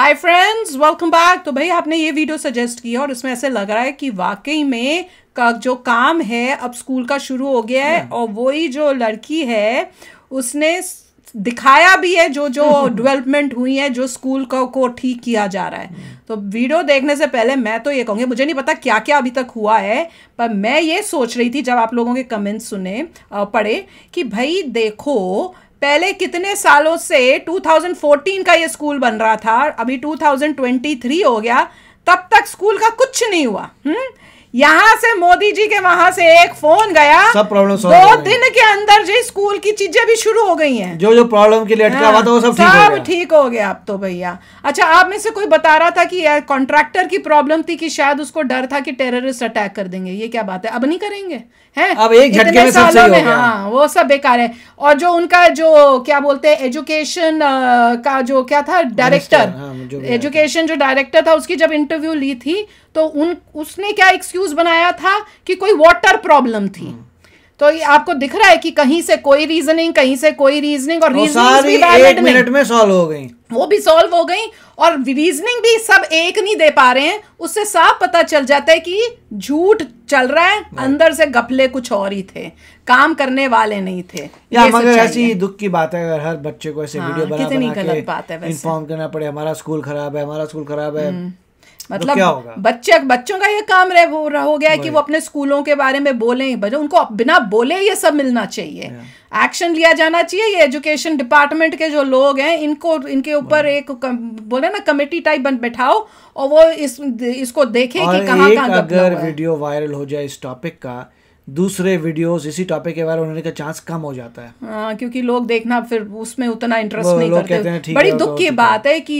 Hi friends welcome back तो भाई आपने ये वीडियो सजेस्ट किया और इसमें ऐसे लग रहा है कि वाकई में का जो काम है अब स्कूल का शुरू हो गया है और वही जो लड़की है उसने दिखाया भी है जो जो डेवलपमेंट हुई है जो स्कूल का को ठीक किया जा रहा है तो वीडियो देखने से पहले मैं तो ये कहूँगी मुझे नहीं पता क्या क्या अभी तक हुआ है पर मैं ये सोच रही थी जब आप लोगों के कमेंट्स सुने पढ़े कि भाई देखो पहले कितने सालों से 2014 का ये स्कूल बन रहा था अभी 2023 हो गया तब तक स्कूल का कुछ नहीं हुआ हुँ? हम्म? यहाँ से मोदी जी के वहां से एक फोन गया सब प्रॉब्लम दो दिन के अंदर जी स्कूल की चीजें भी शुरू हो गई हैं जो जो प्रॉब्लम के लिए अटका हुआ था वो सब ठीक हो हाँ, गया ठीक हो गया अब तो भैया अच्छा आप में से कोई बता रहा था कि कॉन्ट्रैक्टर की प्रॉब्लम थी कि शायद उसको डर था कि टेररिस्ट अटैक कर देंगे ये क्या बात है अब नहीं करेंगे हैं अब एक झटके में सब सही हो गया हाँ वो सब बेकार है और जो उनका जो क्या बोलते हैं एजुकेशन का जो क्या था डायरेक्टर हाँ, एजुकेशन जो डायरेक्टर था उसकी जब इंटरव्यू ली थी तो उन उसने क्या एक्सक्यूज बनाया था कि कोई वाटर प्रॉब्लम थी हम्म। तो ये आपको दिख रहा है कि कहीं से कोई रीजनिंग कहीं से कोई रीजनिंग और रीजनिंग भी एक मिनट में सॉल्व हो गई वो भी सॉल्व हो गई और रीजनिंग भी सब एक नहीं दे पा रहे हैं उससे साफ पता चल जाता है कि झूठ चल रहा है हाँ। अंदर से गपले कुछ और ही थे काम करने वाले नहीं थे या मगर ऐसी ही दुख की बात है अगर हर बच्चे को ऐसे हाँ, वीडियो बना बना के इन्फॉर्म करना पड़े हमारा स्कूल खराब है हमारा स्कूल खराब है हम्म। मतलब तो बच्चे बच्चों का ये काम रह हो गया है कि वो अपने स्कूलों के बारे में बोले उनको बिना बोले ये सब मिलना चाहिए एक्शन लिया जाना चाहिए ये एजुकेशन डिपार्टमेंट के जो लोग हैं इनको इनके ऊपर एक बोले ना कमेटी टाइप बन बैठाओ और वो इस इसको देखें कि कहा अगर वीडियो वायरल हो जाए इस टॉपिक का दूसरे वीडियोस इसी टॉपिक के बारे में होने का चांस कम हो जाता है आ, हाँ, क्योंकि लोग देखना फिर उसमें उतना इंटरेस्ट नहीं करते हैं, बड़ी दुख तो की बात है कि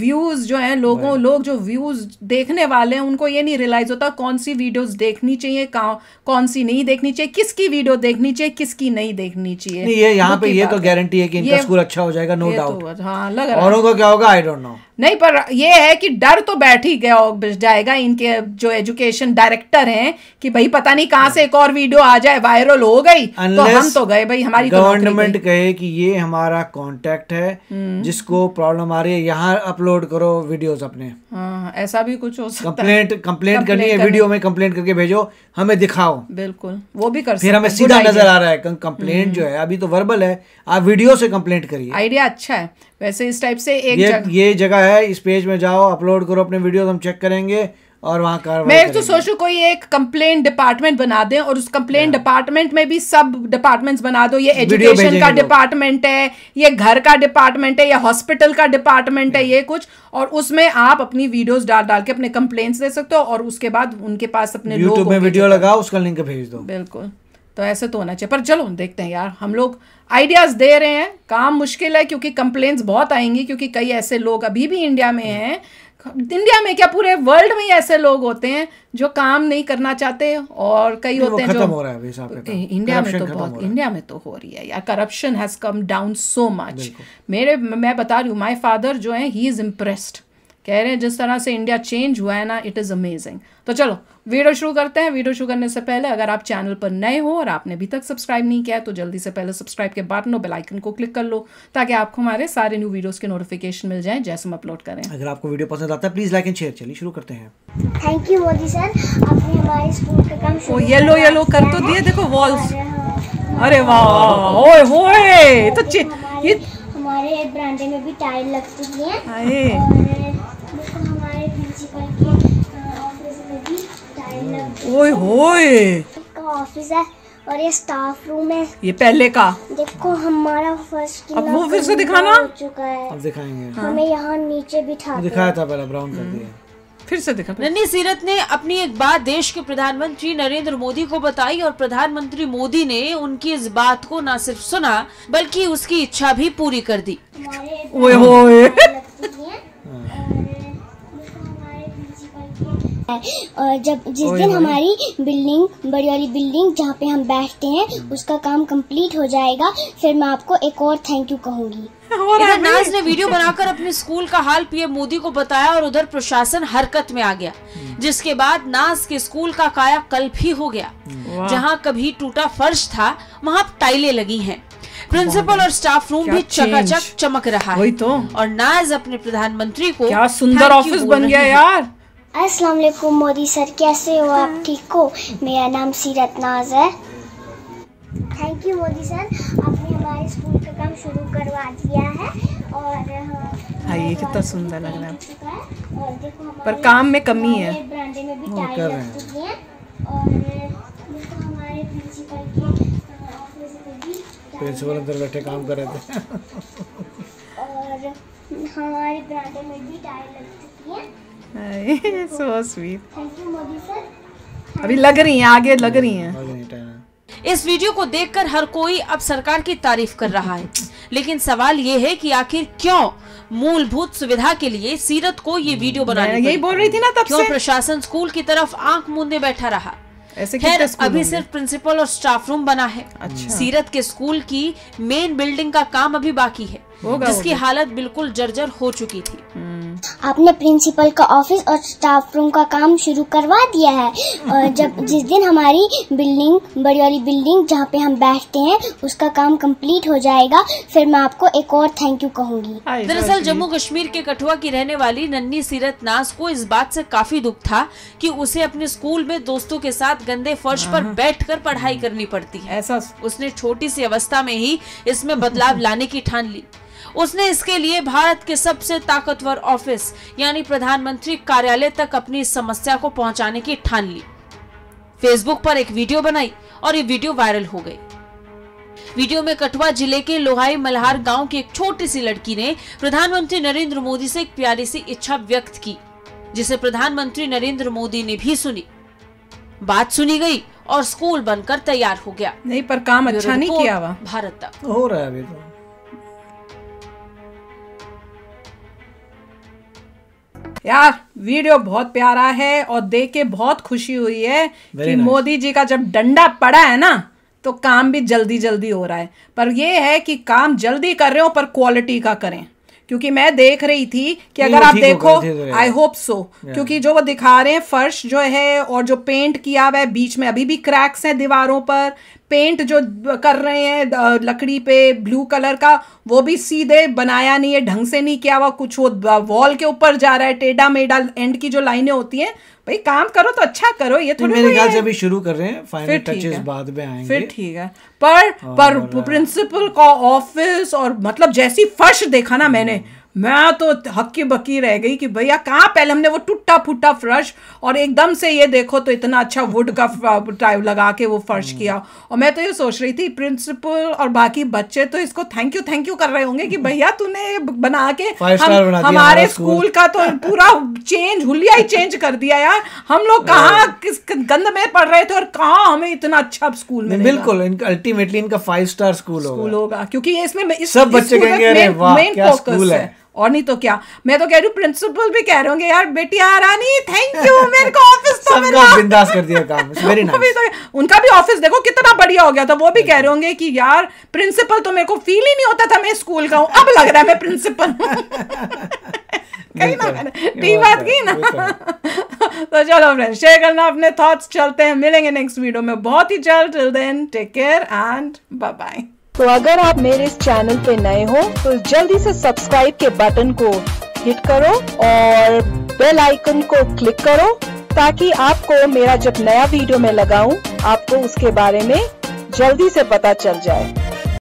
व्यूज जो हैं लोगों लोग जो व्यूज देखने वाले हैं उनको ये नहीं रियलाइज होता कौन सी वीडियोस देखनी चाहिए कौन सी नहीं देखनी चाहिए किसकी वीडियो देखनी चाहिए किसकी नहीं देखनी चाहिए ये यहाँ पे ये तो गारंटी है कि इनका स्कूल अच्छा हो जाएगा नो तो डाउट हाँ लग औरों का क्या होगा आई डोंट नो नहीं पर ये है कि डर तो बैठ ही गया जाएगा इनके जो एजुकेशन डायरेक्टर हैं कि भाई पता नहीं कहाँ से एक और और वीडियो आ जाए वायरल हो गई तो हम तो गए भाई हमारी गवर्नमेंट तो कहे कि ये हमारा कांटेक्ट है हम्म। जिसको प्रॉब्लम आ रही है यहाँ अपलोड करो वीडियोस अपने हाँ, ऐसा भी कुछ हो सकता कंप्लेंट कंप्लेंट करनी है वीडियो में कंप्लेंट करके भेजो हमें दिखाओ बिल्कुल वो भी कर फिर हमें सीधा नजर आ रहा है कंप्लेंट हम्म। जो है अभी तो वर्बल है आप वीडियो से कंप्लेंट करिए आइडिया अच्छा है वैसे इस टाइप से एक ये जगह है इस पेज में जाओ अपलोड करो अपने वीडियो तो हम चेक करेंगे और वहाँ मैं तो सोचू कोई एक कंप्लेन डिपार्टमेंट बना दें और उस कंप्लेन डिपार्टमेंट में भी सब डिपार्टमेंट्स बना दो ये एजुकेशन का डिपार्टमेंट है ये घर का डिपार्टमेंट है या हॉस्पिटल का डिपार्टमेंट है ये कुछ और उसमें आप अपनी वीडियोस डाल डाल के अपने कंप्लेन दे सकते हो और उसके बाद उनके पास अपने यूट्यूब में वीडियो लगाओ उसका लिंक भेज दो बिल्कुल तो ऐसे तो होना चाहिए पर चलो देखते हैं यार हम लोग आइडियाज़ दे रहे हैं काम मुश्किल है क्योंकि कंप्लेन बहुत आएंगी क्योंकि कई ऐसे लोग अभी भी इंडिया में हैं इंडिया में क्या पूरे वर्ल्ड में ही ऐसे लोग होते हैं जो काम नहीं करना चाहते और कई होते हैं जो हो रहा है इंडिया में तो बहुत इंडिया में तो हो रही है यार corruption has come down so much मेरे मैं बता रही हूँ माई फादर जो है ही इज इम्प्रेस्ड कह रहे हैं जिस तरह से इंडिया चेंज हुआ है ना इट इज़ अमेजिंग तो चलो वीडियो शुरू करते हैं वीडियो शुरू करने से पहले अगर आप चैनल पर नए हो और आपने अभी तक सब्सक्राइब नहीं किया है तो जल्दी से पहले सब्सक्राइब के बटन और बेलाइकन को क्लिक कर लो ताकि आपको हमारे सारे न्यू वीडियोज़ के नोटिफिकेशन मिल जाए जैसे हम अपलोड करें अगर आपको वीडियो पसंद आता है प्लीज़ लाइक एंड शेयर चलिए शुरू करते हैं थैंक यू मोदी सर आपने येलो येलो कर तो दिए देखो वॉल्स अरे वाह ओए होए तो ये हमारे ब्रांडे में भी टाइल लगती है ओए होए ऑफिस है और ये स्टाफ रूम है ये पहले का देखो हमारा फर्स्ट अब वो फिर से दिखाना हो चुका है अब दिखाएंगे हमें हाँ। यहाँ नीचे बिठा दिखाया था पहला ब्राउन कर दिया हम्म। फिर से देखा नन्नी सीरत ने अपनी एक बात देश के प्रधानमंत्री नरेंद्र मोदी को बताई और प्रधानमंत्री मोदी ने उनकी इस बात को न सिर्फ सुना बल्कि उसकी इच्छा भी पूरी कर दी ओए होए और जब जिस दिन हमारी बिल्डिंग बड़ी वाली बिल्डिंग जहाँ पे हम बैठते हैं हम्म। उसका काम कंप्लीट हो जाएगा फिर मैं आपको एक और थैंक यू कहूँगी नाज ने वीडियो बनाकर अपने स्कूल का हाल पीएम मोदी को बताया और उधर प्रशासन हरकत में आ गया हम्म। जिसके बाद नाज के स्कूल का काया कल्प ही हो गया हम्म। जहाँ कभी टूटा फर्श था वहाँ टाइलें लगी हैं प्रिंसिपल और स्टाफ रूम भी चकाचक चमक रहा है तो और नाज अपने प्रधानमंत्री को क्या सुंदर ऑफिस बन गया यार अस्सलाम वालेकुम मोदी सर कैसे हो आप हाँ। ठीक हो मेरा नाम सीरत नाज है थैंक यू मोदी सर आपने हमारे स्कूल का काम शुरू करवा दिया है और हाँ, हाँ ये कितना सुंदर लग रहा है पर काम में कमी है कर रहे हैं प्रिंसिपल हाँ, अंदर बैठे काम कर रहे थे और हमारे बरामदे में भी टाइल लग चुकी है सो स्वीट अभी लग रही हैं आगे लग रही हैं इस वीडियो को देखकर हर कोई अब सरकार की तारीफ कर रहा है लेकिन सवाल ये है कि आखिर क्यों मूलभूत सुविधा के लिए सीरत को ये वीडियो बनाने यही बोल रही थी ना तब क्यों से? प्रशासन स्कूल की तरफ आंख मूंदे बैठा रहा ऐसे खैर अभी सिर्फ प्रिंसिपल और स्टाफ रूम बना है अच्छा। सीरत के स्कूल की मेन बिल्डिंग का काम अभी बाकी है जिसकी हालत बिल्कुल जर्जर हो चुकी थी हम्म। आपने प्रिंसिपल का ऑफिस और स्टाफ रूम का काम शुरू करवा दिया है और जब जिस दिन हमारी बिल्डिंग बड़ी वाली बिल्डिंग जहाँ पे हम बैठते हैं उसका काम कंप्लीट हो जाएगा फिर मैं आपको एक और थैंक यू कहूँगी हाँ, दरअसल जम्मू कश्मीर के कठुआ की रहने वाली नन्नी सीरत नास को इस बात से काफी दुख था कि उसे अपने स्कूल में दोस्तों के साथ गंदे फर्श पर हाँ। कर पढ़ाई हम्म। करनी पड़ती है ऐसा उसने छोटी सी अवस्था में ही इसमें बदलाव लाने की ठान ली उसने इसके लिए भारत के सबसे ताकतवर ऑफिस यानी प्रधानमंत्री कार्यालय तक अपनी समस्या को पहुंचाने की ठान ली फेसबुक पर एक वीडियो बनाई और ये वीडियो वायरल हो गई वीडियो में कठुआ जिले के लोहाई मल्हार गांव की एक छोटी सी लड़की ने प्रधानमंत्री नरेंद्र मोदी से एक प्यारी सी इच्छा व्यक्त की जिसे प्रधानमंत्री नरेंद्र मोदी ने भी सुनी बात सुनी गई और स्कूल बनकर तैयार हो गया नहीं पर काम अच्छा नहीं किया हुआ भारत तक हो रहा है तो। यार वीडियो बहुत प्यारा है और देख के बहुत खुशी हुई है Very कि nice. मोदी जी का जब डंडा पड़ा है ना तो काम भी जल्दी जल्दी हो रहा है पर यह है कि काम जल्दी कर रहे हो पर क्वालिटी का करें क्योंकि मैं देख रही थी कि अगर आप देखो आई होप सो क्योंकि जो वो दिखा रहे हैं फर्श जो है और जो पेंट किया हुआ है बीच में अभी भी क्रैक्स हैं दीवारों पर पेंट जो कर रहे हैं लकड़ी पे ब्लू कलर का वो भी सीधे बनाया नहीं है ढंग से नहीं किया हुआ कुछ वो वॉल के ऊपर जा रहा है टेढ़ा मेढ़ा एंड की जो लाइनें होती हैं भाई काम करो तो अच्छा करो ये थोड़ी मेरे ख्याल से अभी शुरू कर रहे हैं फाइनल टचेस बाद में आएंगे फिर ठीक है पर पर प्रिंसिपल का ऑफिस और मतलब जैसी फर्श देखा ना मैंने मैं तो हक्की बक्की रह गई कि भैया कहाँ पहले हमने वो टूटा फूटा फ्रश और एकदम से ये देखो तो इतना अच्छा वुड का टाइप लगा के वो फर्श हम्म। किया और मैं तो ये सोच रही थी प्रिंसिपल और बाकी बच्चे तो इसको थैंक यू थैंक यू कर रहे होंगे कि हम्म। भैया तूने बना के हम, बना हमारे स्कूल का तो पूरा चेंज हुलिया ही चेंज कर दिया यार हम लोग कहाँ किस गंद में पढ़ रहे थे और कहाँ हमें इतना अच्छा स्कूल में बिल्कुल अल्टीमेटली इनका फाइव स्टार स्कूल होगा क्योंकि इसमें सब बच्चे मेन फोकस है और नहीं तो क्या मैं तो कह रही हूँ प्रिंसिपल भी कह रहे यार बेटी आ रानी थैंक यू मेरे को ऑफिस तो मेरा बिंदास कर दिया काम वेरी नाइस तो, उनका भी ऑफिस देखो कितना बढ़िया हो गया था वो भी कह रहे होंगे कि यार प्रिंसिपल तो मेरे को फील ही नहीं होता था मैं स्कूल का हूँ अब लग रहा है मैं प्रिंसिपल कहीं ना मैंने ठीक बात की ना तो चलो फ्रेंड शेयर करना अपने थॉट्स चलते हैं मिलेंगे नेक्स्ट वीडियो में बहुत ही जल्द till then take care and bye bye तो अगर आप मेरे इस चैनल पे नए हो तो जल्दी से सब्सक्राइब के बटन को हिट करो और बेल आइकन को क्लिक करो ताकि आपको मेरा जब नया वीडियो में लगाऊं आपको उसके बारे में जल्दी से पता चल जाए